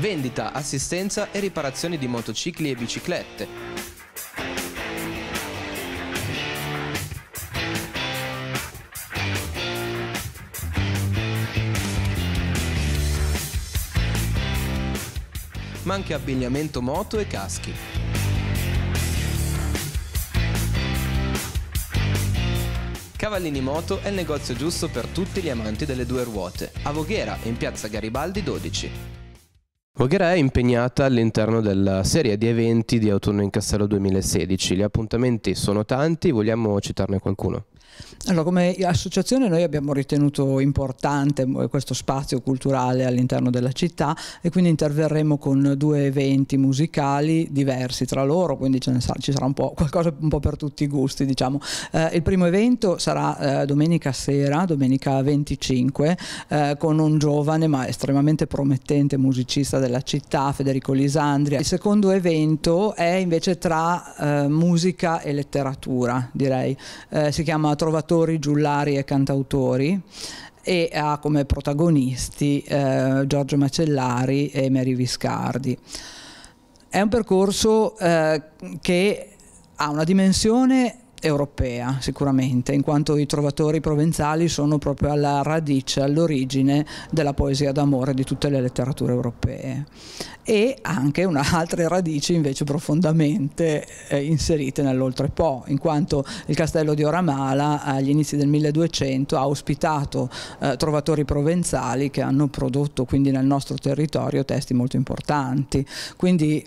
vendita, assistenza e riparazione di motocicli e biciclette. Ma anche abbigliamento moto e caschi. Cavallini Moto è il negozio giusto per tutti gli amanti delle due ruote, a Voghera, in piazza Garibaldi 12. Voghera è impegnata all'interno della serie di eventi di Autunno in Castello 2016. Gli appuntamenti sono tanti, vogliamo citarne qualcuno? Allora, come associazione noi abbiamo ritenuto importante eh, questo spazio culturale all'interno della città e quindi interverremo con due eventi musicali diversi tra loro, quindi sa, ci sarà un po' qualcosa un po' per tutti i gusti. Diciamo. Eh, il primo evento sarà eh, domenica sera, domenica 25, eh, con un giovane ma estremamente promettente musicista della città, Federico Lisandria. Il secondo evento è invece tra eh, musica e letteratura, direi. Eh, si chiama Trovatori, Giullari e Cantautori e ha come protagonisti eh, Giorgio Macellari e Mary Viscardi. È un percorso eh, che ha una dimensione europea sicuramente, in quanto i trovatori provenzali sono proprio alla radice, all'origine della poesia d'amore di tutte le letterature europee e anche un'altra radice invece profondamente eh, inserite nell'oltrepo, in quanto il castello di Oramala agli inizi del 1200 ha ospitato eh, trovatori provenzali che hanno prodotto quindi nel nostro territorio testi molto importanti. Quindi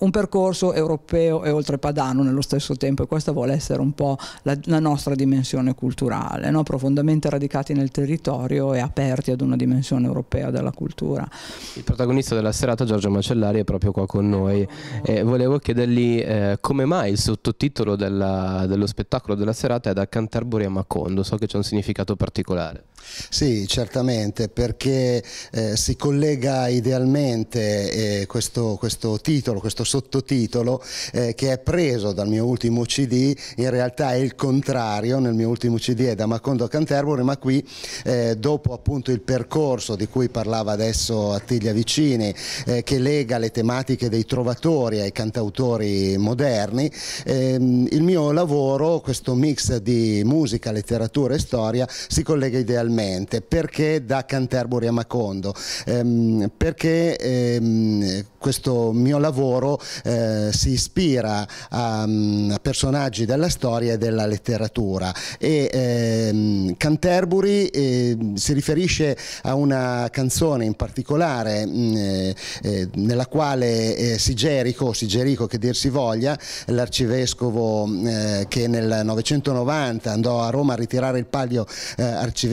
un percorso europeo e oltrepadano nello stesso tempo e questa vuole essere un po' la, la nostra dimensione culturale, no? profondamente radicati nel territorio e aperti ad una dimensione europea della cultura. Il protagonista della serata, Giorgio Macellari, è proprio qua con noi. Eh, volevo chiedergli eh, come mai il sottotitolo della, dello spettacolo della serata è da Canterbury a Macondo, so che c'è un significato particolare. Sì, certamente, perché eh, si collega idealmente eh, questo, questo, titolo, questo sottotitolo eh, che è preso dal mio ultimo CD, in realtà è il contrario, nel mio ultimo CD è da Macondo a Canterbury, ma qui eh, dopo appunto il percorso di cui parlava adesso Attiglia Vicini, eh, che lega le tematiche dei trovatori ai cantautori moderni, ehm, il mio lavoro, questo mix di musica, letteratura e storia, si collega idealmente naturalmente, perché da Canterbury a Macondo, ehm, perché ehm, questo mio lavoro eh, si ispira a, mm, a, personaggi della storia e della letteratura e ehm, Canterbury eh, si riferisce a una canzone in particolare mh, mm, eh, eh, nella quale eh, Sigerico, Sigerico che dir si voglia, l'arcivescovo mm, eh, che nel 990 andò a Roma a ritirare il palio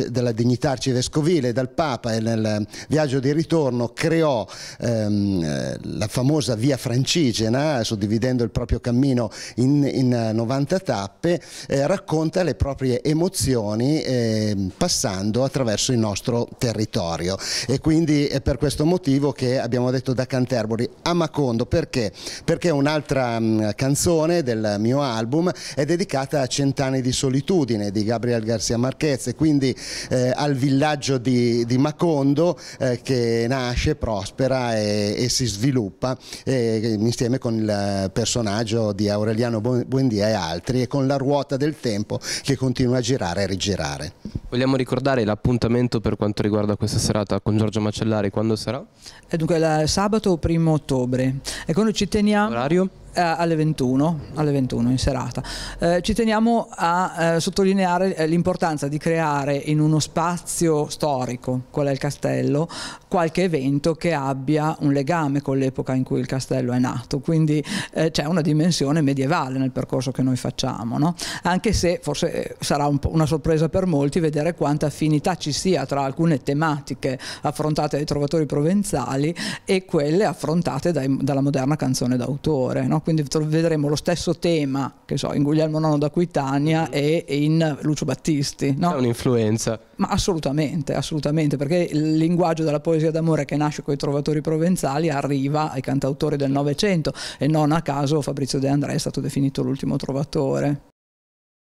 della dalla dignità arcivescovile dal Papa e nel viaggio di ritorno creò ehm, eh, la famosa via francigena, suddividendo il proprio cammino in, in 90 eh, tappe, eh, racconta le proprie emozioni eh, passando attraverso il nostro territorio. E quindi è per questo motivo che abbiamo detto da Canterbury a Macondo, perché? Perché un'altra mm, canzone del mio album è dedicata a Cent'anni di solitudine di Gabriel Garcia Marquez e quindi eh, eh, al villaggio di, di Macondo eh, che nasce, prospera e, e si sviluppa eh, insieme con il personaggio di Aureliano Buendia e altri e con la ruota del tempo che continua a girare e rigirare. Vogliamo ricordare l'appuntamento per quanto riguarda questa serata con Giorgio Macellari, quando sarà? Eh, dunque, sabato 1 ottobre e quando ci teniamo... Orario? Eh, alle 21, alle 21 in serata. Eh, ci teniamo a eh, sottolineare eh, l'importanza di creare in uno spazio storico, qual è il castello, qualche evento che abbia un legame con l'epoca in cui il castello è nato, quindi eh, c'è una dimensione medievale nel percorso che noi facciamo, no? anche se forse eh, sarà un una sorpresa per molti vedere quanta affinità ci sia tra alcune tematiche affrontate dai trovatori provenzali e quelle affrontate dai, dalla moderna canzone d'autore. No? quindi vedremo lo stesso tema che so, in Guglielmo Nono da Quitania mm-hmm. e in Lucio Battisti. No? È un'influenza. Ma assolutamente, assolutamente, perché il linguaggio della poesia d'amore che nasce con i trovatori provenzali arriva ai cantautori del Novecento e non a caso Fabrizio De André è stato definito l'ultimo trovatore.